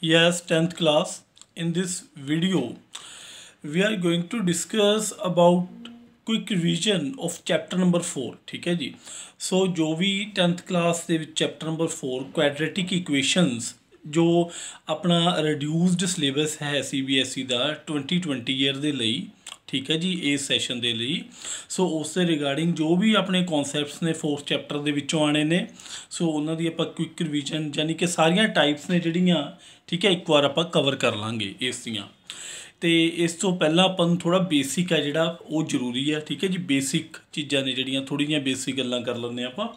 yes 10th class in this video we are going to discuss about quick revision of chapter number 4 theek hai ji so jo bhi 10th class de vich chapter number 4 quadratic equations jo apna reduced syllabus hai cbse da 2020 year de layi ਠੀਕ ਹੈ ਜੀ ਇਸ session ਦੇ ਲਈ ਸੋ ਉਸ ਦੇ regarding ਜੋ ਵੀ ਆਪਣੇ ਕਨਸੈਪਟਸ ਨੇ 4th ਚੈਪਟਰ ਦੇ ਵਿੱਚੋਂ ਆਣੇ ਨੇ ਸੋ ਉਹਨਾਂ ਦੀ ਆਪਾਂ ਕੁਇਕ ਰਿਵੀਜ਼ਨ ਯਾਨੀ ਕਿ ਸਾਰੀਆਂ ਟਾਈਪਸ ਨੇ ਜਿਹੜੀਆਂ ਠੀਕ ਹੈ ਇੱਕ ਵਾਰ ਆਪਾਂ ਕਵਰ ਕਰ ਲਾਂਗੇ ਇਸ ਦੀਆਂ ਤੇ ਇਸ ਤੋਂ ਪਹਿਲਾਂ ਆਪਾਂ ਨੂੰ ਥੋੜਾ ਬੇਸਿਕ ਹੈ ਜਿਹੜਾ ਉਹ ਜ਼ਰੂਰੀ ਹੈ ਠੀਕ ਹੈ ਜੀ ਬੇਸਿਕ ਚੀਜ਼ਾਂ ਨੇ ਜਿਹੜੀਆਂ ਥੋੜੀਆਂ ਬੇਸਿਕ ਗੱਲਾਂ ਕਰ ਲੈਂਦੇ ਆਪਾਂ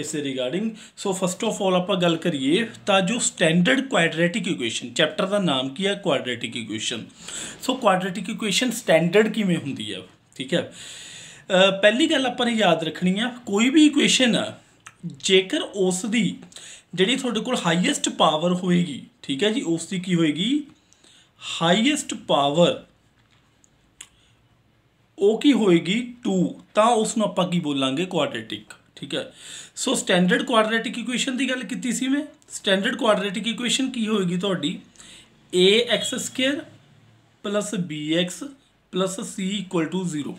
ਇਸੇ regarding so first of all ਆਪਾਂ ਗੱਲ ਕਰੀਏ ਤਾਂ ਜੋ ਸਟੈਂਡਰਡ ਕੁਆਡਰੈਟਿਕ ਇਕੁਏਸ਼ਨ ਚੈਪਟਰ ਦਾ ਨਾਮ ਕੀ ਹੈ quadratic equation so quadratic equation standard ਕਿਵੇਂ ਹੁੰਦੀ ਹੈ ਠੀਕ ਹੈ ਪਹਿਲੀ ਗੱਲ ਆਪਾਂ ਨੇ ਯਾਦ ਰੱਖਣੀ ਆ ਕੋਈ ਵੀ ਇਕੁਏਸ਼ਨ ਜੇਕਰ ਉਸ ਦੀ ਜਿਹੜੀ ਤੁਹਾਡੇ ਕੋਲ ਹਾਈਐਸਟ ਪਾਵਰ ਹੋਏਗੀ ਠੀਕ ਹੈ ਜੀ ਉਸ ਦੀ ਕੀ ਹੋਏਗੀ ਹਾਈਐਸਟ ਪਾਵਰ ਉਹ ਕੀ ਹੋਏਗੀ 2 ਤਾਂ ਉਸ ਨੂੰ ਆਪਾਂ ਕੀ ਬੋਲਾਂਗੇ ਕੁਆਡਰੈਟਿਕ ਠੀਕ ਹੈ ਸੋ ਸਟੈਂਡਰਡ ਕੁਆਡਰੈਟਿਕ ਇਕੁਏਸ਼ਨ ਦੀ ਗੱਲ ਕੀਤੀ ਸੀ ਮੈਂ ਸਟੈਂਡਰਡ ਕੁਆਡਰੈਟਿਕ ਇਕੁਏਸ਼ਨ ਕੀ ਹੋਏਗੀ ਤੁਹਾਡੀ ax2 bx c 0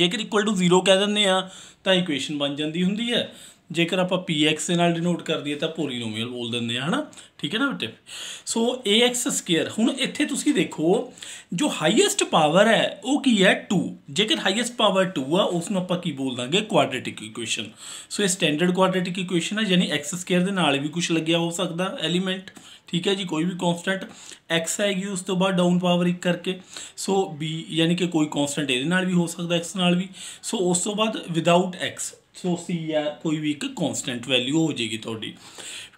ਜੇਕਰ ਇਕੁਅਲ ਟੂ 0 ਕਹਿ ਦਿੰਦੇ ਆ ਤਾਂ ਇਕੁਏਸ਼ਨ ਬਣ ਜਾਂਦੀ ਹੁੰਦੀ ਹੈ ਜੇਕਰ ਆਪਾਂ px ਦੇ ਨਾਲ ਡਿਨੋਟ ਕਰ ਦਈਏ ਤਾਂ ਪੋਲੀਨੋਮੀਅਲ ਬੋਲ ਦਿੰਦੇ ਆ ਹਨਾ ਠੀਕ ਹੈ ਨਾ ਬੇਟੇ ਸੋ ax2 ਹੁਣ ਇੱਥੇ ਤੁਸੀਂ ਦੇਖੋ ਜੋ ਹਾਈਐਸਟ ਪਾਵਰ ਹੈ ਉਹ ਕੀ ਹੈ 2 ਜੇਕਰ ਹਾਈਐਸਟ ਪਾਵਰ 2 ਆ ਉਸ ਨੂੰ ਆਪਾਂ ਕੀ ਬੋਲ ਦਾਂਗੇ ਕੁਆਡ੍ਰੈਟਿਕ ਇਕੁਏਸ਼ਨ ਸੋ ਇਹ ਸਟੈਂਡਰਡ ਕੁਆਡ੍ਰੈਟਿਕ ਇਕੁਏਸ਼ਨ ਹੈ ਯਾਨੀ x2 ਦੇ ਨਾਲ ਵੀ ਕੁਝ ਲੱਗਿਆ ਹੋ ਸਕਦਾ ਐਲੀਮੈਂਟ ਠੀਕ ਹੈ ਜੀ ਕੋਈ ਵੀ ਕਨਸਟੈਂਟ x ਆਏਗੀ ਉਸ ਤੋਂ ਬਾਅਦ ਡਾਊਨ ਪਾਵਰ 1 ਕਰਕੇ ਸੋ b ਯਾਨੀ ਕਿ ਕੋਈ ਕਨਸਟੈਂਟ ਇਹਦੇ ਨਾਲ ਵੀ ਹੋ ਸਕਦਾ x ਨਾਲ ਵੀ ਸੋ ਉਸ ਤੋਂ ਬਾਅਦ ਵਿਦਆਊਟ x ਸੋ c ਆ ਕੋਈ ਵੀ ਇੱਕ ਕਨਸਟੈਂਟ ਵੈਲਿਊ ਹੋ ਜੇਗੀ ਤੁਹਾਡੀ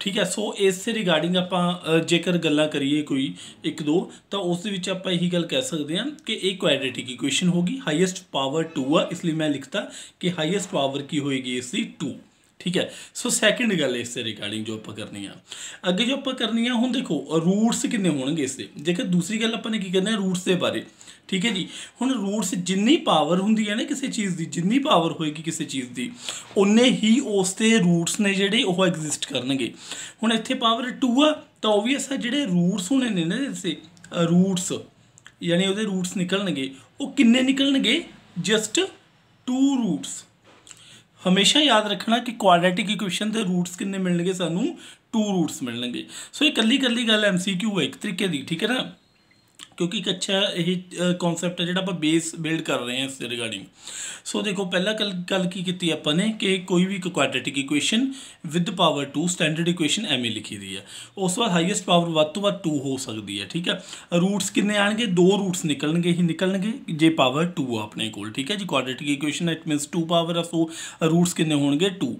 ਠੀਕ ਹੈ ਸੋ ਇਸ ਦੇ ਰਿਗਾਰਡਿੰਗ ਆਪਾਂ ਜੇਕਰ ਗੱਲਾਂ ਕਰੀਏ ਕੋਈ ਇੱਕ ਦੋ ਤਾਂ ਉਸ ਦੇ ਵਿੱਚ ਆਪਾਂ ਇਹੀ ਗੱਲ ਕਹਿ ਸਕਦੇ ਹਾਂ ਕਿ ਇਹ ਕੁਆਡ੍ਰੈਟਿਕ ਇਕੁਏਸ਼ਨ ਹੋਗੀ ਹਾਈਐਸਟ ਪਾਵਰ 2 ਆ ਇਸ ਲਈ ਮੈਂ ਲਿਖਤਾ ਕਿ ਹਾਈਐਸਟ ਪਾਵਰ ਕੀ ਹੋਏਗੀ ਇਸ ਦੀ 2 ਠੀਕ ਹੈ ਸੋ ਸੈਕਿੰਡ ਗੱਲ ਇਸ ਦੇ ਰਿਗਾਰਡਿੰਗ ਜੋ ਆਪਾਂ ਕਰਨੀ ਆ ਅੱਗੇ ਜੋ ਆਪਾਂ ਕਰਨੀ ਆ ਹੁਣ ਦੇਖੋ ਰੂਟਸ ਕਿੰਨੇ ਹੋਣਗੇ ਇਸ ਦੇ ਜੇਕਰ ਦੂਸਰੀ ਗੱਲ ਆਪਾਂ ਨੇ ਕੀ ਕਰਨਾ ਹੈ ਰੂਟਸ ਦੇ ਬਾਰੇ ਠੀਕ ਹੈ ਜੀ ਹੁਣ ਰੂਟਸ ਜਿੰਨੀ ਪਾਵਰ ਹੁੰਦੀ ਹੈ ਨਾ ਕਿਸੇ ਚੀਜ਼ ਦੀ ਜਿੰਨੀ ਪਾਵਰ ਹੋਏਗੀ ਕਿਸੇ ਚੀਜ਼ ਦੀ ਉਨੇ ਹੀ ਉਸ ਤੇ ਰੂਟਸ ਨੇ ਜਿਹੜੇ ਉਹ ਐਗਜ਼ਿਸਟ ਕਰਨਗੇ ਹੁਣ ਇੱਥੇ ਪਾਵਰ 2 ਆ ਤਾਂ ਓਬਵੀਅਸ ਆ ਜਿਹੜੇ ਰੂਟਸ ਹੋਣੇ ਨੇ ਨਾ ਇਸੇ ਰੂਟਸ ਯਾਨੀ ਉਹਦੇ ਰੂਟਸ ਨਿਕਲਣਗੇ ਉਹ ਕਿੰਨੇ ਨਿਕਲਣਗੇ ਜਸਟ 2 ਰੂਟਸ ਹਮੇਸ਼ਾ ਯਾਦ ਰੱਖਣਾ ਕਿ ਕੁਆਡ੍ਰੈਟਿਕ ਇਕੁਏਸ਼ਨ ਦੇ ਰੂਟਸ ਕਿੰਨੇ ਮਿਲਣਗੇ ਸਾਨੂੰ 2 ਰੂਟਸ ਮਿਲਣਗੇ ਸੋ ਇਹ ਕੱਲੀ ਕੱਲੀ ਗੱਲ ਐਮਸੀਕਿਊ ਹੈ ਇੱਕ ਤਰੀਕੇ ਦੀ ਠੀਕ ਹੈ ਨਾ ਕਿਉਂਕਿ ਇੱਕ ਅੱਛਾ ਇਹ ਕਨਸੈਪਟ ਹੈ ਜਿਹੜਾ ਆਪਾਂ ਬੇਸ ਬਿਲਡ ਕਰ ਰਹੇ ਹਾਂ ਇਸ ਦੇ ਰਿਗਾਰਡਿੰਗ ਸੋ ਦੇਖੋ ਪਹਿਲਾ ਗੱਲ ਕੀ ਕੀਤੀ ਆਪਾਂ ਨੇ ਕਿ ਕੋਈ ਵੀ ਇੱਕ quadratic equation with power 2 standard equation ਐਵੇਂ ਲਿਖੀ ਦੀ ਹੈ ਉਸ ਤੋਂ ਬਾਅਦ ਹਾਈਐਸਟ ਪਾਵਰ ਵੱਧ ਤੋਂ ਵੱਧ 2 ਹੋ ਸਕਦੀ ਹੈ ਠੀਕ ਹੈ ਰੂਟਸ ਕਿੰਨੇ ਆਣਗੇ ਦੋ ਰੂਟਸ ਨਿਕਲਣਗੇ ਹੀ ਨਿਕਲਣਗੇ ਜੇ ਪਾਵਰ 2 ਆਪਣੇ ਕੋਲ ਠੀਕ ਹੈ ਜੀ quadratic equation it means 2 power of so roots ਕਿੰਨੇ ਹੋਣਗੇ 2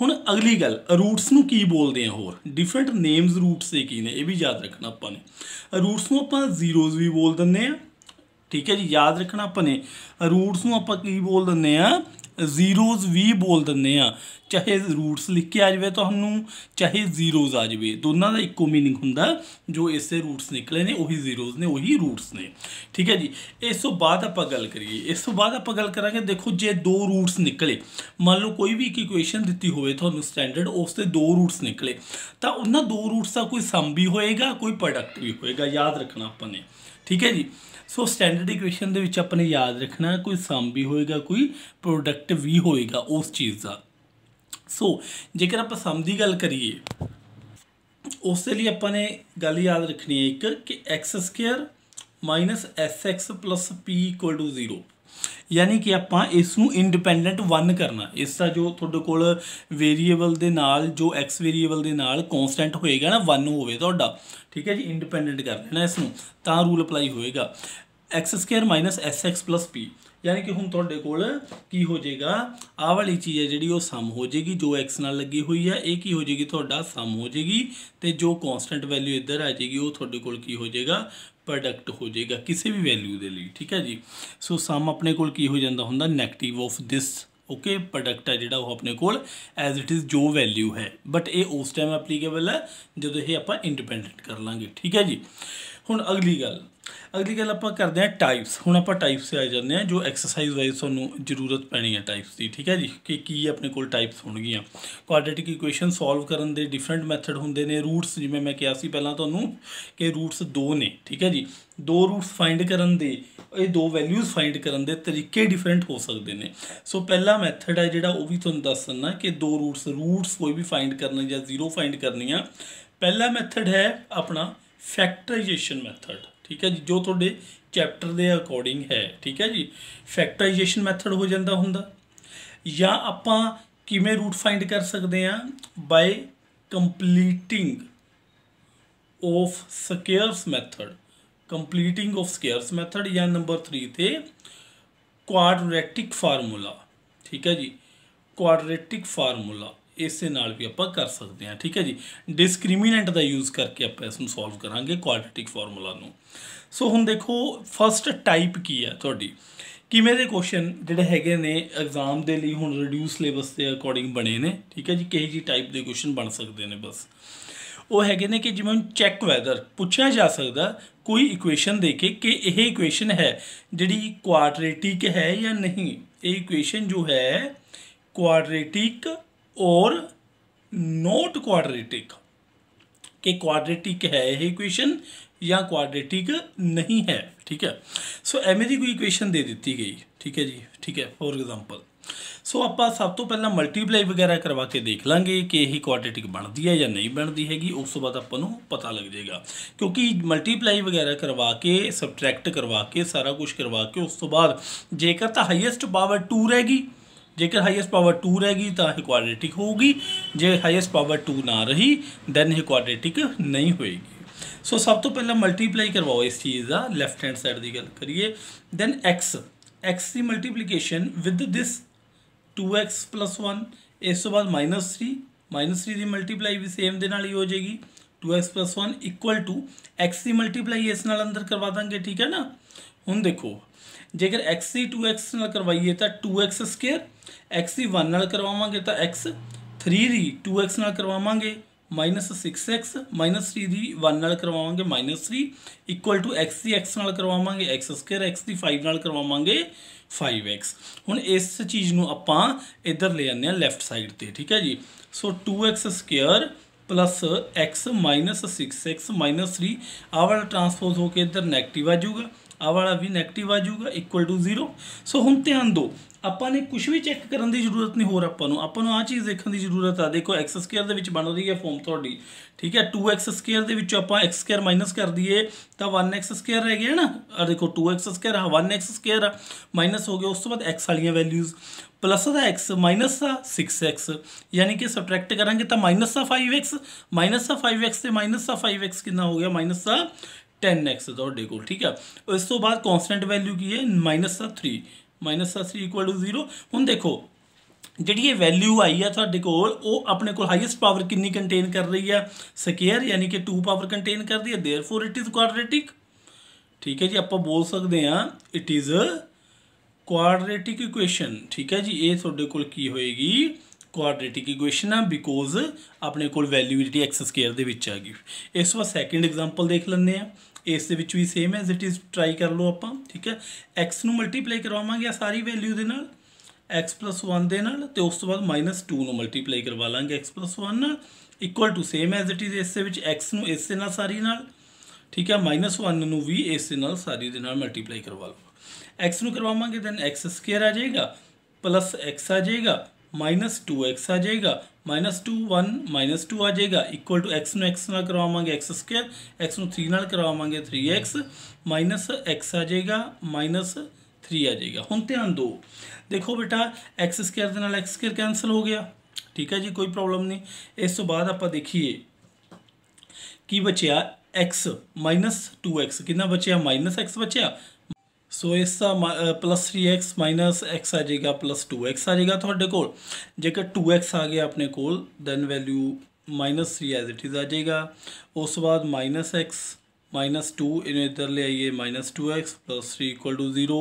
ਹੁਣ ਅਗਲੀ ਗੱਲ ਰੂਟਸ ਨੂੰ ਕੀ ਬੋਲਦੇ ਆ ਹੋਰ ਡਿਫਰੈਂਟ ਨੇਮਸ ਰੂਟਸ ਦੇ ਕੀ ਨੇ ਇਹ ਵੀ ਯਾਦ ਰੱਖਣਾ ਆਪਾਂ ਨੇ ਰੂਟਸ ਨੂੰ ਆਪਾਂ ਜ਼ੀਰੋਜ਼ ਵੀ ਬੋਲ ਦਿੰਨੇ ਆ ਠੀਕ ਹੈ ਜੀ ਯਾਦ ਰੱਖਣਾ ਆਪਾਂ ਨੇ ਰੂਟਸ ਨੂੰ ਆਪਾਂ ਕੀ ਬੋਲ ਦਿੰਨੇ ਆ ਜ਼ੀਰੋਜ਼ ਵੀ ਬੋਲ ਦਿੰਨੇ ਆ ਚਾਹੇ ਰੂਟਸ ਲਿਖ ਕੇ ਆ ਜਾਵੇ ਤੁਹਾਨੂੰ ਚਾਹੇ ਜ਼ੀਰੋਜ਼ ਆ ਜਾਵੇ ਦੋਨਾਂ ਦਾ ਇੱਕੋ मीनिंग ਹੁੰਦਾ ਜੋ ਇਸੇ ਰੂਟਸ ਨਿਕਲੇ ਨੇ ਉਹੀ ਜ਼ੀਰੋਜ਼ ਨੇ ਉਹੀ ਰੂਟਸ ਨੇ ਠੀਕ ਹੈ ਜੀ ਇਸ ਤੋਂ ਬਾਅਦ ਆਪਾਂ ਗੱਲ ਕਰੀਏ ਇਸ ਤੋਂ ਬਾਅਦ ਆਪਾਂ ਗੱਲ ਕਰਾਂਗੇ ਦੇਖੋ ਜੇ ਦੋ ਰੂਟਸ ਨਿਕਲੇ ਮੰਨ ਲਓ ਕੋਈ ਵੀ ਇੱਕ ਇਕੁਏਸ਼ਨ ਦਿੱਤੀ ਹੋਵੇ ਤੁਹਾਨੂੰ ਸਟੈਂਡਰਡ ਉਸ ਤੇ ਦੋ ਰੂਟਸ ਨਿਕਲੇ ਤਾਂ ਉਹਨਾਂ ਦੋ ਰੂਟਸ ਦਾ ਕੋਈ ਸਮ ਵੀ ਹੋਏਗਾ ਕੋਈ ਪ੍ਰੋਡਕਟ ਵੀ ਹੋਏਗਾ ਯਾਦ ਰੱਖਣਾ ਆਪਾਂ ਨੇ ਠੀਕ ਹੈ ਜੀ ਸੋ ਸਟੈਂਡਰਡ ਇਕੁਏਸ਼ਨ ਦੇ ਵਿੱਚ ਆਪਣੇ ਯਾਦ ਰੱਖਣਾ ਕੋਈ ਸਮ ਵੀ ਹੋਏਗਾ ਕੋਈ ਪ੍ਰੋਡਕਟ ਵੀ ਹੋਏਗਾ ਉਸ ਚੀਜ਼ ਦਾ ਸੋ ਜੇਕਰ ਆਪਾਂ ਸਮ ਦੀ ਗੱਲ ਕਰੀਏ ਉਸ ਦੇ ਲਈ ਆਪਾਂ ਨੇ ਗੱਲ ਯਾਦ ਰੱਖਣੀ ਹੈ ਇੱਕ ਕਿ x² -sx p 0 ਯਾਨੀ ਕਿ ਆਪਾਂ ਇਸ ਨੂੰ ਇੰਡੀਪੈਂਡੈਂਟ 1 ਕਰਨਾ ਇਸ ਦਾ ਜੋ ਤੁਹਾਡੇ ਕੋਲ ਵੇਰੀਏਬਲ ਦੇ ਨਾਲ ਜੋ x ਵੇਰੀਏਬਲ ਦੇ ਨਾਲ ਕਨਸਟੈਂਟ ਹੋਏਗਾ ਨਾ 1 ਹੋਵੇ ਤੁਹਾਡਾ ਠੀਕ ਹੈ ਜੀ ਇੰਡੀਪੈਂਡੈਂਟ ਕਰ ਦੇਣਾ ਇਸ ਨੂੰ ਤਾਂ ਰੂਲ ਅਪਲਾਈ ਹੋਏਗਾ x2 sx p ਯਾਨੀ ਕਿ ਹੁਣ ਤੁਹਾਡੇ ਕੋਲ ਕੀ ਹੋ ਜਾਏਗਾ ਆਹ ਵਾਲੀ ਚੀਜ਼ ਹੈ ਜਿਹੜੀ ਉਹ ਸਮ ਹੋ ਜਾਏਗੀ ਜੋ x ਨਾਲ ਲੱਗੀ ਹੋਈ ਹੈ ਇਹ ਕੀ ਹੋ ਜਾਏਗੀ ਤੁਹਾਡਾ ਸਮ ਹੋ ਜਾਏਗੀ ਤੇ ਜੋ ਕਨਸਟੈਂਟ ਵੈਲਿਊ ਇੱਧਰ ਆ ਜਾਏਗੀ ਉਹ ਤੁਹਾਡੇ ਕੋਲ ਕੀ ਹੋ ਜਾਏਗਾ ਪ੍ਰੋਡਕਟ ਹੋ ਜਾਏਗਾ ਕਿਸੇ ਵੀ ਵੈਲਿਊ ਦੇ ਲਈ ਠੀਕ ਹੈ ਜੀ ਸੋ ਸਮ ਆਪਣੇ ਕੋਲ ਕੀ ਹੋ ਜਾਂਦਾ ਹੁੰਦਾ negative of this okay product ਹੈ ਜਿਹੜਾ ਉਹ ਆਪਣੇ ਕੋਲ ਐਜ਼ ਇਟ ਇਜ਼ ਜੋ ਵੈਲਿਊ ਹੈ ਬਟ ਇਹ ਉਸ ਟਾਈਮ ਐਪਲੀਕੇਬਲ ਹੈ ਜਦੋਂ ਇਹ ਆਪਾਂ ਇੰਡੀਪੈਂਡੈਂਟ ਕਰ ਲਾਂਗੇ ਠੀਕ ਹੈ ਜੀ ਹੁਣ ਅਗਲੀ ਗੱਲ ਅਗਲੀ ਗੱਲ ਆਪਾਂ ਕਰਦੇ ਹਾਂ ਟਾਈਪਸ ਹੁਣ ਆਪਾਂ ਟਾਈਪਸ ਤੇ ਆ ਜਾਂਦੇ ਹਾਂ ਜੋ ਐਕਸਰਸਾਈਜ਼ ਵਾਈਜ਼ ਤੁਹਾਨੂੰ ਜ਼ਰੂਰਤ ਪੈਣੀ ਹੈ ਟਾਈਪਸ ਦੀ ਠੀਕ ਹੈ ਜੀ ਕਿ ਕੀ ਆਪਣੇ ਕੋਲ ਟਾਈਪਸ ਹੋਣਗੀਆਂ ਕੁਆਡ੍ਰੈਟਿਕ ਇਕੁਏਸ਼ਨ ਸੋਲਵ ਕਰਨ ਦੇ ਡਿਫਰੈਂਟ ਮੈਥਡ ਹੁੰਦੇ ਨੇ ਰੂਟਸ ਜਿਵੇਂ ਮੈਂ ਕਿਹਾ ਸੀ ਪਹਿਲਾਂ ਤੁਹਾਨੂੰ ਕਿ ਰੂਟਸ ਦੋ ਨੇ ਠੀਕ ਹੈ ਜੀ ਦੋ ਰੂਟਸ ਫਾਈਂਡ ਕਰਨ ਦੇ ਇਹ ਦੋ ਵੈਲਿਊਜ਼ ਫਾਈਂਡ ਕਰਨ ਦੇ ਤਰੀਕੇ ਡਿਫਰੈਂਟ ਹੋ ਸਕਦੇ ਨੇ ਸੋ ਪਹਿਲਾ ਮੈਥਡ ਹੈ ਜਿਹੜਾ ਉਹ ਵੀ ਤੁਹਾਨੂੰ ਦੱਸ ਕਿ ਦੋ ਰੂਟਸ ਰੂਟਸ ਕੋਈ ਵੀ ਫਾਈਂਡ ਕਰਨੇ ਜਾਂ ਜ਼ੀਰੋ ਫਾਈਂਡ ਕਰਨੀਆਂ ਪਹਿਲਾ ਮੈਥਡ ਹੈ ਆਪਣਾ ਫੈਕਟਰਾਈਜੇਸ਼ਨ ਮੈਥਡ ਠੀਕ ਹੈ ਜੀ ਜੋ ਤੁਹਾਡੇ ਚੈਪਟਰ ਦੇ ਅਕੋਰਡਿੰਗ ਹੈ ਠੀਕ ਹੈ ਜੀ ਫੈਕਟਰਾਈਜੇਸ਼ਨ ਮੈਥਡ ਹੋ ਜਾਂਦਾ ਹੁੰਦਾ ਜਾਂ ਆਪਾਂ ਕਿਵੇਂ ਰੂਟ ਫਾਈਂਡ ਕਰ ਸਕਦੇ ਆ by completing of squares method completing of squares method ਜਾਂ ਨੰਬਰ 3 ਤੇ ਕੁਆਡਰੈਟਿਕ ਫਾਰਮੂਲਾ ਠੀਕ ਹੈ ਜੀ ਕੁਆਡਰੈਟਿਕ ਫਾਰਮੂਲਾ ਇਸੇ ਨਾਲ ਵੀ ਆਪਾਂ ਕਰ ਸਕਦੇ ਹਾਂ ਠੀਕ ਹੈ ਜੀ ਡਿਸਕ੍ਰਿਮੀਨੈਂਟ ਦਾ ਯੂਜ਼ ਕਰਕੇ ਆਪਾਂ ਇਸ ਨੂੰ ਸੋਲਵ ਕਰਾਂਗੇ ਕੁਆਡਰੈਟਿਕ ਫਾਰਮੂਲਾ ਨੂੰ ਸੋ ਹੁਣ ਦੇਖੋ ਫਰਸਟ ਟਾਈਪ ਕੀ ਹੈ ਤੁਹਾਡੀ ਕਿਵੇਂ ਦੇ ਕੁਐਸਚਨ ਜਿਹੜੇ ਹੈਗੇ ਨੇ ਐਗਜ਼ਾਮ ਦੇ ਲਈ ਹੁਣ ਰਿਡਿਊਸ ਸਿਲੇਬਸ ਦੇ ਅਕੋਰਡਿੰਗ ਬਣੇ ਨੇ ਠੀਕ ਹੈ ਜੀ ਕਿਹੇ ਜੀ ਟਾਈਪ ਦੇ ਕੁਐਸਚਨ ਬਣ ਸਕਦੇ ਨੇ ਬਸ ਉਹ ਹੈਗੇ ਨੇ ਕਿ ਜਿਵੇਂ ਚੈੱਕ ਵੈਦਰ ਪੁੱਛਿਆ ਜਾ ਸਕਦਾ ਕੋਈ ਇਕੁਏਸ਼ਨ ਦੇ ਕੇ ਕਿ ਇਹ ਇਕੁਏਸ਼ਨ ਹੈ ਜਿਹੜੀ ਕੁਆਡਰੇਟਿਕ ਹੈ ਜਾਂ ਨਹੀਂ ਇਹ ਇਕੁਏਸ਼ਨ ਜੋ ਹੈ ਕੁਆਡਰੇਟਿਕ और नॉट क्वाड्रेटिक कि क्वाड्रेटिक है यह इक्वेशन या क्वाड्रेटिक नहीं है ठीक है सो ਐਵੇਂ ਦੀ ਕੋਈ ਇਕੁਏਸ਼ਨ ਦੇ ਦਿੱਤੀ ਗਈ ਠੀਕ ਹੈ ਜੀ ਠੀਕ ਹੈ ਫੋਰ ਐਗਜ਼ਾਮਪਲ ਸੋ ਆਪਾਂ ਸਭ ਤੋਂ ਪਹਿਲਾਂ ਮਲਟੀਪਲਾਈ ਵਗੈਰਾ ਕਰਵਾ ਕੇ ਦੇਖ ਲਾਂਗੇ ਕਿ ਇਹ ਕੁਆਡ੍ਰੈਟਿਕ ਬਣਦੀ ਹੈ ਜਾਂ ਨਹੀਂ ਬਣਦੀ ਹੈਗੀ ਉਸ ਤੋਂ ਬਾਅਦ ਆਪਾਂ ਨੂੰ ਪਤਾ ਲੱਗ ਜਾਏਗਾ ਕਿਉਂਕਿ ਮਲਟੀਪਲਾਈ ਵਗੈਰਾ ਕਰਵਾ ਕੇ ਸਬਟ੍ਰੈਕਟ ਕਰਵਾ ਕੇ ਸਾਰਾ ਕੁਝ ਕਰਵਾ ਕੇ ਉਸ ਤੋਂ ਬਾਅਦ ਜੇਕਰ ਤਾਂ ਹਾਈਐਸਟ ਪਾਵਰ 2 ਰਹੇਗੀ जेकर हाईएस्ट पावर टू रहेगी तो ही क्वाड्रेटिक होगी जे हाइएसट पावर टू ना रही दैन ही क्वाड्रेटिक नहीं होएगी सो सब तो पहले मल्टीप्लाई करवाओ इस चीज़ का लैफ्ट हैंड सैड की गल करिए दैन एक्स एक्स की multiplication with this two X plus one इस तो बाद माइनस थ्री माइनस थ्री की मल्टीप्लाई भी सेम के ही हो जाएगी two X plus one equal to X की मल्टीप्लाई इस अंदर करवा देंगे ठीक है ना हूँ देखो जेकर एक्स की टू एक्स करवाइए तो टू एक्स स्केयर x ਦੀ 1 ਨਾਲ ਕਰਵਾਵਾਂਗੇ ਤਾਂ x 3 ਦੀ 2x ਨਾਲ ਕਰਵਾਵਾਂਗੇ -6x 3 ਦੀ 1 ਨਾਲ ਕਰਵਾਵਾਂਗੇ -3 x ਦੀ x ਨਾਲ ਕਰਵਾਵਾਂਗੇ x2 x ਦੀ 5 ਨਾਲ ਕਰਵਾਵਾਂਗੇ 5x ਹੁਣ ਇਸ ਚੀਜ਼ ਨੂੰ ਆਪਾਂ ਇੱਧਰ ਲੈ ਆਨੇ ਆ ਲੈਫਟ ਸਾਈਡ ਤੇ ਠੀਕ ਹੈ ਜੀ ਸੋ 2x2 x 6x 3 ਆਹ ਵਾਲਾ ਟਰਾਂਸਪੋਜ਼ ਹੋ ਕੇ ਇੱਧਰ ਨੈਗੇਟਿਵ ਆ ਜਾਊਗਾ ਆ ਵਾਲਾ ਵੀ ਨੈਗੇਟਿਵ ਆ ਜਾਊਗਾ 0 ਸੋ ਹੁਣ ਧਿਆਨ ਦਿਓ ਆਪਾਂ ਨੇ ਕੁਝ ਵੀ ਚੈੱਕ ਕਰਨ ਦੀ ਜ਼ਰੂਰਤ ਨਹੀਂ ਹੋਰ ਆਪਾਂ ਨੂੰ ਆਪਾਂ ਨੂੰ ਆ ਚੀਜ਼ ਦੇਖਣ ਦੀ ਜ਼ਰੂਰਤ ਆ ਦੇਖੋ x ਸਕੁਅਰ ਦੇ ਵਿੱਚ ਬਣ ਰਹੀ ਹੈ ਫਾਰਮ ਤੁਹਾਡੀ ਠੀਕ ਹੈ 2x ਸਕੁਅਰ ਦੇ ਵਿੱਚੋਂ ਆਪਾਂ x ਸਕੁਅਰ ਮਾਈਨਸ ਕਰ ਦਈਏ ਤਾਂ 1x ਸਕੁਅਰ ਰਹਿ ਗਿਆ ਨਾ ਆ ਦੇਖੋ 2x square 1x square minus ਹੋ ਗਿਆ ਉਸ ਤੋਂ ਬਾਅਦ x ਵਾਲੀਆਂ ਵੈਲਿਊਜ਼ ਪਲੱਸ ਦਾ x ਮਾਈਨਸ ਦਾ 6x ਯਾਨੀ ਕਿ ਸਬਟ੍ਰੈਕਟ ਕਰਾਂਗੇ ਤਾਂ ਮਾਈਨਸ ਦਾ 5x ਮਾਈਨਸ ਦਾ 5x ਤੇ ਮਾਈਨਸ ਦਾ 5x ਕਿੰਨਾ ਹੋ ਗਿਆ ਮਾਈਨਸ ਦਾ 10x ਤੁਹਾਡੇ ਕੋਲ ਠੀਕ ਹੈ ਇਸ ਤੋਂ ਬਾਅਦ ਕਨਸਟੈਂਟ ਵੈਲਿਊ ਕੀ ਹੈ ਮਾਈਨਸ ਦਾ 3 3 ਇਕੁਅਲ ਟੂ 0 ਹੁਣ ਦੇਖੋ ਜਿਹੜੀ ਇਹ ਵੈਲਿਊ ਆਈ ਆ ਤੁਹਾਡੇ ਕੋਲ ਉਹ ਆਪਣੇ ਕੋਲ ਹਾਈਐਸਟ ਪਾਵਰ ਕਿੰਨੀ ਕੰਟੇਨ ਕਰ ਰਹੀ ਆ ਸਕੁਅਰ ਯਾਨੀ ਕਿ 2 ਪਾਵਰ ਕੰਟੇਨ ਕਰਦੀ ਹੈ देयरफॉर ਇਟ ਇਜ਼ ਕੁਆਡਰੈਟਿਕ ਠੀਕ ਹੈ ਜੀ ਆਪਾਂ ਬੋਲ ਸਕਦੇ ਆ ਇਟ ਇਜ਼ ਕੁਆਡਰੈਟਿਕ ਇਕੁਏਸ਼ਨ ਠੀਕ ਹੈ ਜੀ ਇਹ ਤੁਹਾਡੇ ਕੋਲ ਕੀ ਹੋਏਗੀ ਕੁਆਡਰੈਟਿਕ ਇਕੁਏਸ਼ਨ ਆ ਬਿਕੋਜ਼ ਆਪਣੇ ਕੋਲ ਵੈਲਿਊ ਜਿਹੜੀ ਐਕਸ ਸਕੁਅਰ ਦੇ ਵਿੱਚ ਆ ਗਈ ਇਸ ਵਾਰ ਸੈਕੰਡ ਐਗਜ਼ਾਮਪਲ ਦੇਖ ਲੈਂਦੇ ਆ ਇਸ ਦੇ ਵਿੱਚ ਵੀ same as it is try ਕਰ ਲਓ ਆਪਾਂ ਠੀਕ ਹੈ x ਨੂੰ ਮਲਟੀਪਲਾਈ ਕਰਵਾਵਾਂਗੇ ਆ ਸਾਰੀ ਵੈਲਿਊ ਦੇ ਨਾਲ x 1 ਦੇ ਨਾਲ ਤੇ ਉਸ ਤੋਂ ਬਾਅਦ -2 ਨੂੰ ਮਲਟੀਪਲਾਈ ਕਰਵਾ ਲਾਂਗੇ x 1 ਨਾਲ equal to same as it is ਇਸ ਦੇ ਵਿੱਚ x ਨੂੰ ਇਸ ਦੇ ਨਾਲ ਸਾਰੀ ਨਾਲ ਠੀਕ ਹੈ -1 ਨੂੰ ਵੀ ਇਸ ਦੇ ਨਾਲ ਸਾਰੀ ਦੇ ਨਾਲ ਮਲਟੀਪਲਾਈ ਕਰਵਾ ਲਓ x ਨੂੰ ਕਰਵਾਵਾਂਗੇ ਦੈਨ x² ਆ ਜਾਏਗਾ ਪਲੱਸ x ਆ ਜਾਏਗਾ -2x ਆ ਜਾਏਗਾ ਮਾਈਨਸ 2 1 ਮਾਈਨਸ 2 ਆ ਜਾਏਗਾ ਇਕੁਅਲ ਟੂ x ਨੂੰ x ਨਾਲ ਕਰਵਾਵਾਂਗੇ x2 x ਨੂੰ 3 ਨਾਲ ਕਰਵਾਵਾਂਗੇ 3x ਮਾਈਨਸ x ਆ ਜਾਏਗਾ ਮਾਈਨਸ 3 ਆ ਜਾਏਗਾ ਹੁਣ ਧਿਆਨ ਦਿਓ ਦੇਖੋ ਬੇਟਾ x2 ਦੇ ਨਾਲ x2 ਕੈਨਸਲ ਹੋ ਗਿਆ ਠੀਕ ਹੈ ਜੀ ਕੋਈ ਪ੍ਰੋਬਲਮ ਨਹੀਂ ਇਸ ਤੋਂ ਬਾਅਦ ਆਪਾਂ ਦੇਖੀਏ ਕੀ ਬਚਿਆ x 2x ਕਿੰਨਾ ਬਚਿਆ x ਬਚਿਆ सो इस म plus three X minus X आ जाएगा प्लस टू एक्स आ जाएगा थोड़े को जेकर टू एक्स आ गया अपने को then value minus three as it is आ जाएगा उस बाद माइनस एक्स माइनस टू इन्हें इधर ले आइए minus two X plus three equal to zero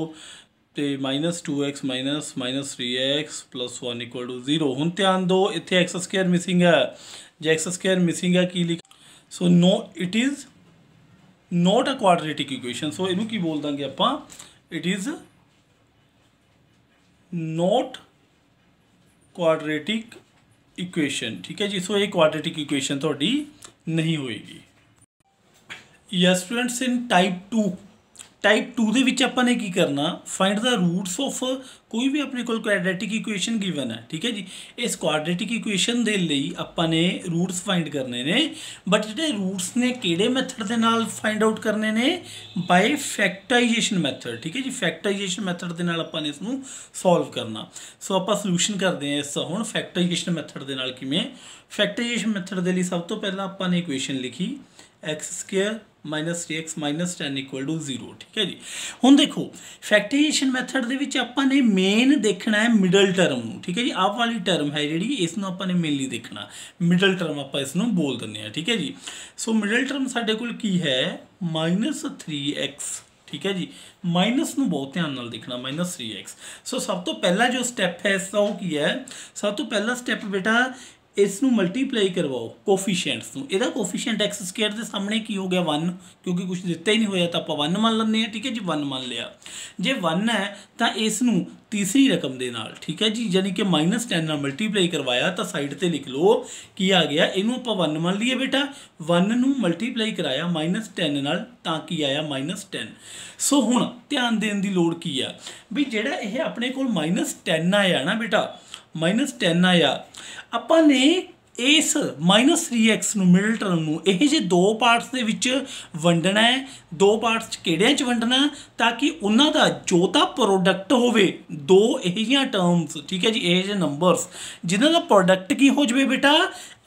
तो minus two X minus minus three X plus one equal to zero हूँ ध्यान दो इतने एक्स स्केयर मिसिंग है जो एक्स स्केयर मिसिंग है कि लिख so no it is not a quadratic equation so ਇਹਨੂੰ ਕੀ ਬੋਲ ਦਾਂਗੇ ਆਪਾਂ it is not quadratic equation ਠੀਕ ਹੈ ਜੀ ਸੋ ਇਹ ਕੁਆਡਰੇਟਿਕ ਇਕੁਏਸ਼ਨ ਤੁਹਾਡੀ ਨਹੀਂ ਹੋਏਗੀ ਯਾ ਸਟੂਡੈਂਟਸ ਇਨ ਟਾਈਪ 2 ਟਾਈਪ 2 ਦੇ ਵਿੱਚ ਆਪਾਂ ਨੇ ਕੀ ਕਰਨਾ ਫਾਈਂਡ ਦਾ ਰੂਟਸ ਆਫ ਕੋਈ ਵੀ ਆਪਣੇ ਕੋਲ ਕੁਆਡ੍ਰੈਟਿਕ ਇਕੁਏਸ਼ਨ ਗਿਵਨ ਹੈ ਠੀਕ ਹੈ ਜੀ ਇਸ ਕੁਆਡ੍ਰੈਟਿਕ ਇਕੁਏਸ਼ਨ ਦੇ ਲਈ ਆਪਾਂ ਨੇ ਰੂਟਸ ਫਾਈਂਡ ਕਰਨੇ ਨੇ ਬਟ ਜਿਹੜੇ ਰੂਟਸ ਨੇ ਕਿਹੜੇ ਮੈਥਡ ਦੇ ਨਾਲ ਫਾਈਂਡ ਆਊਟ ਕਰਨੇ ਨੇ ਬਾਈ ਫੈਕਟਰਾਈਜੇਸ਼ਨ ਮੈਥਡ ਠੀਕ ਹੈ ਜੀ ਫੈਕਟਰਾਈਜੇਸ਼ਨ ਮੈਥਡ ਦੇ ਨਾਲ ਆਪਾਂ ਨੇ ਇਸ ਨੂੰ ਸੋਲਵ ਕਰਨਾ ਸੋ ਆਪਾਂ ਸੋਲੂਸ਼ਨ ਕਰਦੇ ਹਾਂ ਇਸ ਹੁਣ ਫੈਕਟਰਾਈਜੇਸ਼ਨ ਮੈਥਡ ਦੇ ਨਾਲ ਕਿਵੇਂ ਫੈਕਟਰਾਈਜੇਸ਼ਨ ਮੈਥਡ ਦੇ ਲਈ ਸਭ ਤੋਂ ਪਹਿਲਾਂ ਆਪਾਂ ਨੇ ਇਕੁਏਸ਼ਨ ਲਿਖੀ x square minus 3x minus 10 equal to 0 ਠੀਕ ਹੈ ਜੀ ਹੁਣ ਦੇਖੋ ਫੈਕਟਰੀਏਸ਼ਨ ਮੈਥਡ ਦੇ ਵਿੱਚ ਆਪਾਂ ਨੇ ਮੇਨ ਦੇਖਣਾ ਹੈ ਮਿਡਲ ਟਰਮ ਨੂੰ ਠੀਕ ਹੈ ਜੀ ਆਪ ਵਾਲੀ ਟਰਮ ਹੈ ਜਿਹੜੀ ਇਸ ਨੂੰ ਆਪਾਂ ਨੇ ਮੇਨਲੀ ਦੇਖਣਾ ਮਿਡਲ ਟਰਮ ਆਪਾਂ ਇਸ ਨੂੰ ਬੋਲ ਦਿੰਦੇ ਆ ਠੀਕ ਹੈ ਜੀ ਸੋ ਮਿਡਲ ਟਰਮ ਸਾਡੇ ਕੋਲ ਕੀ ਹੈ -3x ਠੀਕ ਹੈ ਜੀ ਮਾਈਨਸ ਨੂੰ ਬਹੁਤ ਧਿਆਨ ਨਾਲ ਦੇਖਣਾ -3x ਸੋ ਸਭ ਤੋਂ ਪਹਿਲਾ ਜੋ ਸਟੈਪ ਹੈ ਇਸ ਦਾ ਉਹ ਕੀ ਹੈ ਸਭ ਤੋਂ ਪਹਿਲਾ ਸਟੈਪ ਬੇਟਾ ਇਸ ਨੂੰ ਮਲਟੀਪਲਾਈ ਕਰਵਾਓ ਕੋਫੀਸ਼ੀਐਂਟਸ ਨੂੰ ਇਹਦਾ ਕੋਫੀਸ਼ੀਐਂਟ x ਸਕੁਅਰ ਦੇ ਸਾਹਮਣੇ ਕੀ ਹੋ ਗਿਆ 1 ਕਿਉਂਕਿ ਕੁਝ ਦਿੱਤਾ ਹੀ ਨਹੀਂ ਹੋਇਆ ਤਾਂ ਆਪਾਂ 1 ਮੰਨ ਲੈਂਦੇ ਆ ਠੀਕ ਹੈ ਜੀ 1 ਮੰਨ ਲਿਆ ਜੇ 1 ਹੈ ਤਾਂ ਇਸ ਨੂੰ ਤੀਸਰੀ ਰਕਮ ਦੇ ਨਾਲ ਠੀਕ ਹੈ ਜੀ ਯਾਨੀ ਕਿ -10 ਨਾਲ ਮਲਟੀਪਲਾਈ ਕਰਵਾਇਆ ਤਾਂ ਸਾਈਡ ਤੇ ਲਿਖ ਲਓ ਕੀ ਆ ਗਿਆ ਇਹਨੂੰ ਆਪਾਂ 1 ਮੰਨ ਲਈਏ ਬੇਟਾ 1 ਨੂੰ ਮਲਟੀਪਲਾਈ ਕਰਾਇਆ -10 ਨਾਲ ਤਾਂ ਕੀ ਆਇਆ -10 ਸੋ ਹੁਣ ਧਿਆਨ ਦੇਣ ਦੀ ਲੋੜ ਕੀ ਆ ਵੀ ਜਿਹੜਾ ਇਹ ਆਪਣੇ ਕੋਲ -10 ਆਇਆ ਨਾ ਬੇਟਾ -10 ਆਇਆ ਆਪਾਂ ਨੇ ਇਸ -3x ਨੂੰ ਮਿਡਲ ਟਰਮ ਨੂੰ ਇਹ ਜੇ ਦੋ ਪਾਰਟਸ ਦੇ ਵਿੱਚ ਵੰਡਣਾ ਹੈ ਦੋ ਪਾਰਟਸ ਚ ਕਿਹੜਿਆਂ ਚ ਵੰਡਣਾ ਤਾਂ ਕਿ ਉਹਨਾਂ ਦਾ ਜੋ ਤਾਂ ਪ੍ਰੋਡਕਟ ਹੋਵੇ ਦੋ ਇਹ ਜੀਆਂ ਟਰਮਸ ਠੀਕ ਹੈ ਜੀ ਇਹ ਜੇ ਨੰਬਰਸ ਜਿਨ੍ਹਾਂ ਦਾ ਪ੍ਰੋਡਕਟ ਕੀ ਹੋ ਜਵੇ ਬੇਟਾ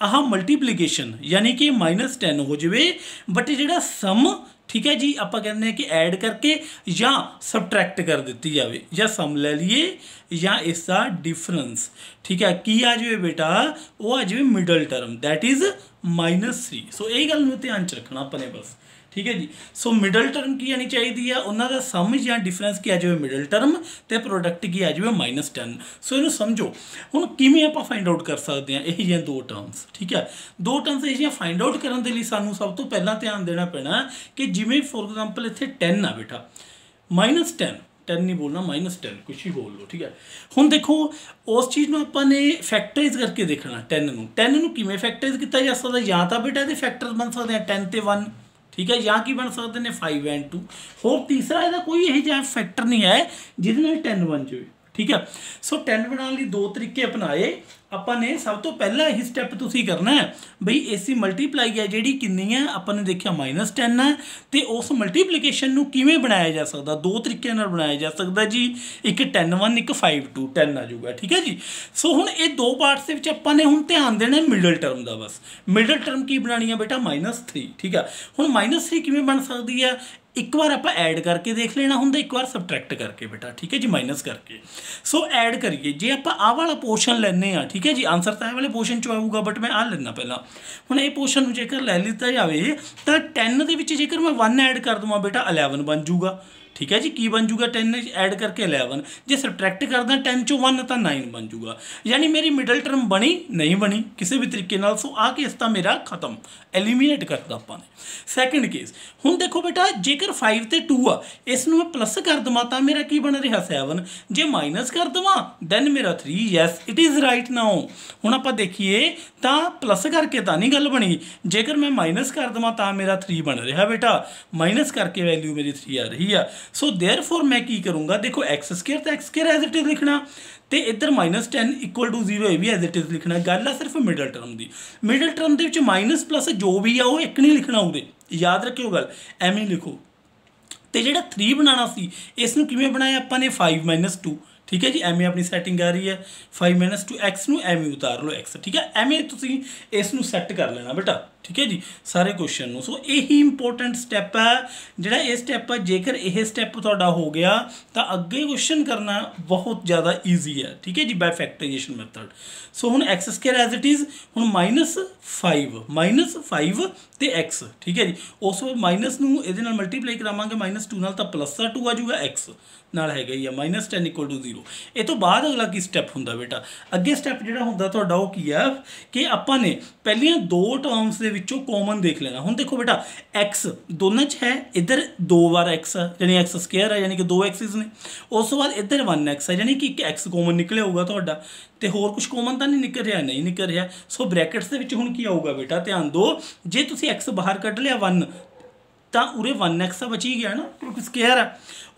ਆਹ ਮਲਟੀਪਲੀਕੇਸ਼ਨ ਯਾਨੀ ਕਿ -10 ਹੋ ਜਵੇ ਬਟ ਜਿਹੜਾ ਸਮ ਠੀਕ ਹੈ ਜੀ ਆਪਾਂ ਕਹਿੰਦੇ ਹਾਂ ਕਿ ਐਡ ਕਰਕੇ ਜਾਂ ਸਬਟਰੈਕਟ ਕਰ ਦਿੱਤੀ ਜਾਵੇ ਜਾਂ ਸਮ ਲੈ ਲਈਏ ਜਾਂ ਇਸ ਦਾ ਡਿਫਰੈਂਸ ਠੀਕ ਹੈ ਕੀ ਆ ਜਾਵੇ ਬੇਟਾ ਉਹ ਆ ਜਾਵੇ middle term that is -3 so ਇਹ ਗੱਲ ਨੂੰ ਧਿਆਨ ਚ ਰੱਖਣਾ ਆਪਣੇ ਬਸ ਠੀਕ ਹੈ ਜੀ ਸੋ ਮਿਡਲ ਟਰਮ ਕੀ ਆਣੀ ਚਾਹੀਦੀ ਆ ਉਹਨਾਂ ਦਾ ਸਮ ਜਾਂ ਡਿਫਰੈਂਸ ਕੀ ਆ ਜਾਵੇ ਮਿਡਲ ਟਰਮ ਤੇ ਪ੍ਰੋਡਕਟ ਕੀ ਆ ਜਾਵੇ -10 ਸੋ ਇਹਨੂੰ ਸਮਝੋ ਹੁਣ ਕਿਵੇਂ ਆਪਾਂ ਫਾਈਂਡ ਆਊਟ ਕਰ ਸਕਦੇ ਆ ਇਹ ਜਿਹੇ ਦੋ ਟਰਮਸ ਠੀਕ ਹੈ ਦੋ ਟਰਮਸ ਇਹ ਜਿਹੇ ਫਾਈਂਡ ਆਊਟ ਕਰਨ ਦੇ ਲਈ ਸਾਨੂੰ ਸਭ ਤੋਂ ਪਹਿਲਾਂ ਧਿਆਨ ਦੇਣਾ ਪੈਣਾ ਕਿ ਜਿਵੇਂ ਫੋਰ ਐਗਜ਼ਾਮਪਲ ਇੱਥੇ 10 ਆ ਬੇਟਾ -10 10 ਨਹੀਂ ਬੋਲਣਾ -10 ਕੁਛ ਹੀ ਬੋਲ ਲਓ ਠੀਕ ਹੈ ਹੁਣ ਦੇਖੋ ਉਸ ਚੀਜ਼ ਨੂੰ ਆਪਾਂ ਨੇ ਫੈਕਟਰਾਈਜ਼ ਕਰਕੇ ਦੇਖਣਾ 10 ਨੂੰ 10 ਨੂੰ ਕਿਵੇਂ ਫੈਕਟਰਾਈਜ਼ ਕੀਤਾ ਜਾ ਸਕਦਾ ਜਾਂ ਤਾਂ ਬੇਟਾ ਇਹਦੇ ਫੈਕਟਰਸ ਬਣ ਸਕਦੇ ਆ 10 ਤੇ 1 ਠੀਕ ਹੈ ਜਾਂ ਕੀ ਬਣ ਸਕਦੇ ਨੇ 5 ਐਂਡ 2 ਹੋਰ ਤੀਸਰਾ ਇਹਦਾ ਕੋਈ ਇਹ ਜਿਹਾ ਫੈਕਟਰ ਨਹੀਂ ਹੈ ਜਿਹਦੇ ਨਾਲ 10 ਬਣ ਜਾਵੇ ਠੀਕ ਹੈ ਸੋ 10 ਬਣਾਉਣ ਲਈ ਦੋ ਤਰੀਕੇ ਅਪਣਾਏ ਆਪਾਂ ਨੇ ਸਭ ਤੋਂ ਪਹਿਲਾਂ ਇਹ ਸਟੈਪ ਤੁਸੀਂ ਕਰਨਾ ਹੈ ਬਈ AC ਮਲਟੀਪਲਾਈ ਹੈ ਜਿਹੜੀ ਕਿੰਨੀ ਹੈ ਆਪਾਂ ਨੇ ਦੇਖਿਆ -10 ਹੈ ਤੇ ਉਸ ਮਲਟੀਪਲੀਕੇਸ਼ਨ ਨੂੰ ਕਿਵੇਂ ਬਣਾਇਆ ਜਾ ਸਕਦਾ ਦੋ ਤਰੀਕਿਆਂ ਨਾਲ ਬਣਾਇਆ ਜਾ ਸਕਦਾ ਜੀ ਇੱਕ 10 1 ਇੱਕ 5 2 10 ਆ ਜਾਊਗਾ ਠੀਕ ਹੈ ਜੀ ਸੋ ਹੁਣ ਇਹ ਦੋ ਪਾਰਟਸ ਦੇ ਵਿੱਚ ਆਪਾਂ ਨੇ ਹੁਣ ਧਿਆਨ ਦੇਣਾ ਮਿਡਲ ਟਰਮ ਦਾ ਬਸ ਮਿਡਲ ਟਰਮ ਕੀ ਬਣਾਣੀ ਹੈ ਬੇਟਾ -3 ਠੀਕ ਆ ਹੁਣ -3 ਕਿਵੇਂ ਬਣ ਸਕਦੀ ਹੈ ਇੱਕ ਵਾਰ ਆਪਾਂ ਐਡ ਕਰਕੇ ਦੇਖ ਲੈਣਾ ਹੁੰਦਾ ਇੱਕ ਵਾਰ ਸਬਟ੍ਰੈਕਟ ਕਰਕੇ ਬੇਟਾ ਠੀਕ ਹੈ ਜੀ ਮਾਈਨਸ ਕਰਕੇ ਸੋ ਐਡ ਕਰੀਏ ਜੇ ਆਪਾਂ ਆਹ ਵਾਲਾ ਪੋਰਸ਼ਨ ਲੈਨੇ ਆ ਠੀਕ ਹੈ ਜੀ ਆਨਸਰ ਤਾਂ ਇਹ ਵਾਲੇ ਪੋਰਸ਼ਨ ਚ ਆਊਗਾ ਬਟ ਮੈਂ ਆਹ ਲੈਣਾ ਪਹਿਲਾਂ ਹੁਣ ਇਹ ਪੋਰਸ਼ਨ ਨੂੰ ਜੇਕਰ ਲੈ ਲਿੱਤਾ ਜਾਵੇ ਤਾਂ 10 ਦੇ ਵਿੱਚ ਜੇਕਰ ਮੈਂ 1 ਐਡ ਕਰ ਦਵਾਂ ਬੇਟਾ 11 ਬਣ ਜਾਊਗਾ ਠੀਕ ਹੈ ਜੀ ਕੀ ਬਣ ਜੂਗਾ 10 ਐਡ ਕਰਕੇ 11 ਜੇ ਸਬਟ੍ਰੈਕਟ ਕਰਦਾ 10 ਚੋਂ 1 ਤਾਂ 9 ਬਣ ਜੂਗਾ ਯਾਨੀ ਮੇਰੀ ਮਿਡਲ ਟਰਮ ਬਣੀ ਨਹੀਂ ਬਣੀ ਕਿਸੇ ਵੀ ਤਰੀਕੇ ਨਾਲ ਸੋ ਆ ਕੇਸ ਤਾਂ ਮੇਰਾ ਖਤਮ ਐਲੀਮੀਨੇਟ ਕਰਦਾ ਆਪਾਂ ਨੇ ਸੈਕੰਡ ਕੇਸ ਹੁਣ ਦੇਖੋ ਬੇਟਾ ਜੇਕਰ 5 ਤੇ 2 ਆ ਇਸ ਨੂੰ ਮੈਂ ਪਲੱਸ ਕਰ ਦਵਾਂ ਤਾਂ ਮੇਰਾ ਕੀ ਬਣ ਰਿਹਾ 7 ਜੇ ਮਾਈਨਸ ਕਰ ਦਵਾਂ ਦੈਨ ਮੇਰਾ 3 yes it is right now ਹੁਣ ਆਪਾਂ ਦੇਖੀਏ ਤਾਂ ਪਲੱਸ ਕਰਕੇ ਤਾਂ ਨਹੀਂ ਗੱਲ ਬਣੀ ਜੇਕਰ ਮੈਂ ਮਾਈਨਸ ਕਰ ਦਵਾਂ ਤਾਂ ਮੇਰਾ 3 ਬਣ ਰਿਹਾ ਬੇਟਾ ਮਾਈਨਸ ਕਰਕੇ ਵੈਲਿਊ ਮੇਰੀ 3 ਆ ਰਹੀ ਆ ਸੋ देयरफॉर ਮੈਂ ਕੀ ਕਰੂੰਗਾ ਦੇਖੋ x2 ਤਾਂ x ਐਜ਼ ਇਟ ਇਜ਼ ਲਿਖਣਾ ਤੇ ਇੱਧਰ -10 ਇਕੁਅਲ ਟੂ 0 ਇਹ ਵੀ ਐਜ਼ ਇਟ ਇਜ਼ ਲਿਖਣਾ ਗੱਲ ਆ ਸਿਰਫ ਮਿਡਲ ਟਰਮ ਦੀ ਮਿਡਲ ਟਰਮ ਦੇ ਵਿੱਚ ਮਾਈਨਸ ਪਲੱਸ ਜੋ ਵੀ ਆ ਉਹ ਇੱਕ ਨਹੀਂ ਲਿਖਣਾ ਉਹਦੇ ਯਾਦ ਰੱਖਿਓ ਗੱਲ ਐਵੇਂ ਲਿਖੋ ਤੇ ਜਿਹੜਾ 3 ਬਣਾਉਣਾ ਸੀ ਇਸ ਨੂੰ ਕਿਵੇਂ ਬਣਾਇਆ ਆਪਾਂ ਨੇ 5 2 ਠੀਕ ਹੈ ਜੀ ਐਵੇਂ ਆਪਣੀ ਸੈਟਿੰਗ ਆ ਰਹੀ ਹੈ 5 2 x ਨੂੰ ਐਵੇਂ ਉਤਾਰ ਲਓ x ਠੀਕ ਹੈ ਐਵੇਂ ਤੁਸੀਂ ਇਸ ਨੂੰ ਸੈੱਟ ਕਰ ਲੈਣਾ ਬੇਟਾ ਠੀਕ ਹੈ ਜੀ ਸਾਰੇ ਕੁਐਸਚਨ ਨੂੰ ਸੋ ਇਹੀ ਇੰਪੋਰਟੈਂਟ ਸਟੈਪ ਹੈ ਜਿਹੜਾ ਇਹ ਸਟੈਪ ਹੈ ਜੇਕਰ ਇਹ ਸਟੈਪ ਤੁਹਾਡਾ ਹੋ ਗਿਆ ਤਾਂ ਅੱਗੇ ਕੁਐਸਚਨ ਕਰਨਾ ਬਹੁਤ ਜ਼ਿਆਦਾ ਈਜ਼ੀ ਹੈ ਠੀਕ ਹੈ ਜੀ ਬਾਈ ਫੈਕਟਰਾਈਜੇਸ਼ਨ ਮੈਥਡ ਸੋ ਹੁਣ x2 ਐਜ਼ ਇਟ ਇਜ਼ ਹੁਣ -5 -5 ਤੇ x ਠੀਕ ਹੈ ਜੀ ਉਸ ਵੇ ਮਾਈਨਸ ਨੂੰ ਇਹਦੇ ਨਾਲ ਮਲਟੀਪਲਾਈ ਕਰਾਵਾਂਗੇ -2 ਨਾਲ ਤਾਂ ਪਲੱਸ 2 ਆ ਜਾਊਗਾ x ਨਾਲ ਹੈਗਾ ਹੀ ਆ -10 0 ਇਹ ਤੋਂ ਬਾਅਦ ਅਗਲਾ ਕੀ ਸਟੈਪ ਹੁੰਦਾ ਬੇਟਾ ਅੱਗੇ ਸਟੈਪ ਜਿਹੜਾ ਹੁੰਦਾ ਤੁਹਾਡਾ ਉਹ ਕੀ ਹੈ ਕਿ ਆਪਾਂ ਨੇ ਪਹਿਲੀਆਂ ਦੋ ਟਰਮਸ ਦੇ ਵਿੱਚੋਂ ਕਾਮਨ ਦੇਖ ਲੈਣਾ ਹੁਣ ਦੇਖੋ ਬੇਟਾ x ਦੋਨਾਂ 'ਚ ਹੈ ਇੱਧਰ ਦੋ ਵਾਰ x ਯਾਨੀ x ਸਕੁਅਰ ਹੈ ਯਾਨੀ ਕਿ ਦੋ ਐਕਸਿਸ ਨੇ ਉਸ ਤੋਂ ਬਾਅਦ ਇੱਧਰ 1x ਹੈ ਯਾਨੀ ਕਿ ਇੱਕ x ਕਾਮਨ ਨਿਕਲਿਆ ਹੋਊਗਾ ਤੁਹਾਡਾ ਤੇ ਹੋਰ ਕੁਝ ਕਾਮਨ ਤਾਂ ਨਹੀਂ ਨਿਕਲ ਰਿਹਾ ਨਹੀਂ ਨਿਕਲ ਰਿਹਾ ਸੋ ਬ੍ਰੈਕਟਸ ਦੇ ਵਿੱਚ ਹੁਣ ਕੀ ਆਊਗਾ ਬੇਟਾ ਧਿਆਨ ਦਿਓ ਜੇ ਤੁਸੀਂ x ਬਾਹਰ ਕੱਢ ਲਿਆ 1 ਤਾਂ ਉਰੇ 1x ਤਾਂ ਬਚੀ ਗਿਆ ਨਾ ਕਿਉਂਕਿ ਸਕੁਅਰ ਆ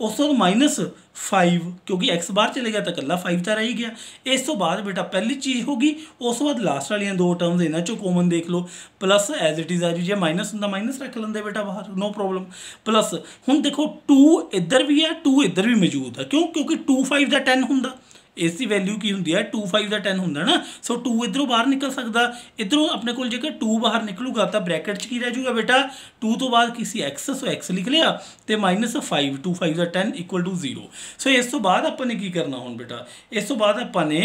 ਉਸ ਤੋਂ ਮਾਈਨਸ 5 ਕਿਉਂਕਿ x ਬਾਹਰ ਚਲੇ ਗਿਆ ਤਾਂ ਇਕੱਲਾ 5 ਤਾਂ ਰਹਿ ਗਿਆ ਇਸ ਤੋਂ ਬਾਅਦ ਬੇਟਾ ਪਹਿਲੀ ਚੀਜ਼ ਹੋ ਗਈ ਉਸ ਤੋਂ ਬਾਅਦ ਲਾਸਟ ਵਾਲੀਆਂ ਦੋ ਟਰਮਸ ਇਹਨਾਂ ਚੋਂ ਕਾਮਨ ਦੇਖ ਲਓ ਪਲੱਸ ਐਜ਼ ਇਟ ਇਜ਼ ਆ ਜੀ ਜੇ ਮਾਈਨਸ ਹੁੰਦਾ ਮਾਈਨਸ ਰੱਖ ਲੈਂਦੇ ਬੇਟਾ ਬਾਹਰ ਨੋ ਪ੍ਰੋਬਲਮ ਪਲੱਸ ਹੁਣ ਦੇਖੋ 2 ਇੱਧਰ ਵੀ ਹੈ 2 ਇੱਧਰ ਵੀ ਮੌਜੂਦ ਆ ਕਿਉਂ ਕਿਉਂਕਿ 2 5 ਦਾ 10 ਹੁੰਦਾ ਇਸ ਦੀ ਵੈਲਿਊ ਕੀ ਹੁੰਦੀ ਹੈ 2 5 ਦਾ 10 ਹੁੰਦਾ ਨਾ ਸੋ 2 ਇਧਰੋਂ ਬਾਹਰ ਨਿਕਲ ਸਕਦਾ ਇਧਰੋਂ ਆਪਣੇ ਕੋਲ ਜੇਕਰ 2 ਬਾਹਰ ਨਿਕਲੂਗਾ ਤਾਂ ਬ੍ਰੈਕਟ 'ਚ ਕੀ ਰਹਿ ਜਾਊਗਾ ਬੇਟਾ 2 ਤੋਂ ਬਾਅਦ ਕਿਸੇ x ਸੋ x ਲਿਖ ਲਿਆ ਤੇ -5 2 5 ਦਾ 10 0 ਸੋ ਇਸ ਤੋਂ ਬਾਅਦ ਆਪਾਂ ਨੇ ਕੀ ਕਰਨਾ ਹੁਣ ਬੇਟਾ ਇਸ ਤੋਂ ਬਾਅਦ ਆਪਾਂ ਨੇ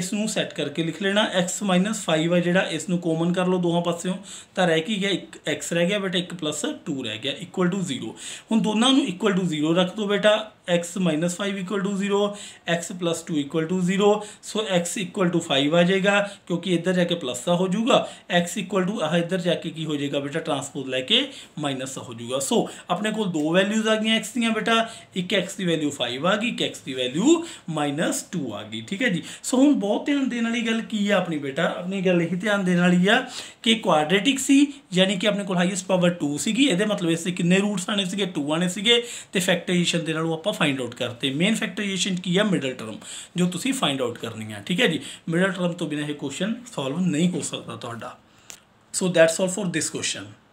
ਇਸ ਨੂੰ ਸੈੱਟ ਕਰਕੇ ਲਿਖ ਲੈਣਾ x 5 ਹੈ ਜਿਹੜਾ ਇਸ ਨੂੰ ਕਾਮਨ ਕਰ ਲਓ ਦੋਹਾਂ ਪਾਸਿਓਂ ਤਾਂ ਰਹਿ ਕੀ ਗਿਆ ਇੱਕ x ਰਹਿ ਗਿਆ ਬੇਟਾ 1 2 ਰਹਿ ਗਿਆ 0 ਹੁਣ ਦੋਨਾਂ ਨੂੰ 0 ਰੱਖ ਦਿਓ ਬੇਟਾ x minus five equal to 0 X plus two equal to zero so x equal to five आ जाएगा क्योंकि इधर जाके प्लस सा हो जाऊगा x इक्वल टू इधर जाके ਕੀ ਹੋ ਜਾਏਗਾ ਬੇਟਾ ਟਰਾਂਸਪੋਜ਼ ਲੈ ਕੇ ਮਾਈਨਸ हो ਹੋ ਜਾਊਗਾ so, ਆਪਣੇ ਕੋਲ ਦੋ ਵੈਲਿਊਜ਼ ਆ ਗਈਆਂ x ਦੀਆਂ ਬੇਟਾ ਇੱਕ x ਦੀ ਵੈਲਿਊ 5 ਆ ਗਈ ਇੱਕ x ਦੀ ਵੈਲਿਊ -2 ਆ ਗਈ ਠੀਕ ਹੈ ਜੀ ਸੋ ਹੁਣ ਬਹੁਤ ਧਿਆਨ ਦੇਣ ਵਾਲੀ ਗੱਲ ਕੀ ਆ ਆਪਣੀ ਬੇਟਾ ਆਪਣੀ ਗੱਲ ਇਹ ਧਿਆਨ ਦੇਣ ਵਾਲੀ ਆ ਕਿ ਕੁਆਡ੍ਰੈਟਿਕ ਸੀ ਯਾਨੀ ਕਿ ਆਪਣੇ ਕੋਲ ਹਾਈਐਸਟ ਪਾਵਰ 2 ਸੀਗੀ ਇਹਦੇ ਮਤਲਬ ਇਸ ਕਿੰਨੇ ਰੂਟਸ ਆਣੇ ਸੀਗੇ 2 ਆਣੇ ਸੀਗੇ ਤੇ ਫੈਕਟਰਾਈਜੇਸ਼ਨ ਦੇ ਨਾਲ ਉਹ ਆਪਾਂ ਫਾਈਂਡ ਆਊਟ ਕਰਤੇ ਮੇਨ ਫੈਕਟਰਾਈਜੇਸ਼ਨ ਕੀ ਹੈ ਮਿਡਲ ਟਰਮ ਜੋ ਤੁਸੀਂ ਫਾਈਂਡ ਆਊਟ ਕਰਨੀ ਹੈ ਠੀਕ ਹੈ ਜੀ ਮਿਡਲ ਟਰਮ ਤੋਂ ਬਿਨਾ ਇਹ ਕੁਐਸਚਨ ਸੋਲਵ ਨਹੀਂ ਹੋ ਸਕਦਾ ਤੁਹਾਡਾ so that's all for this question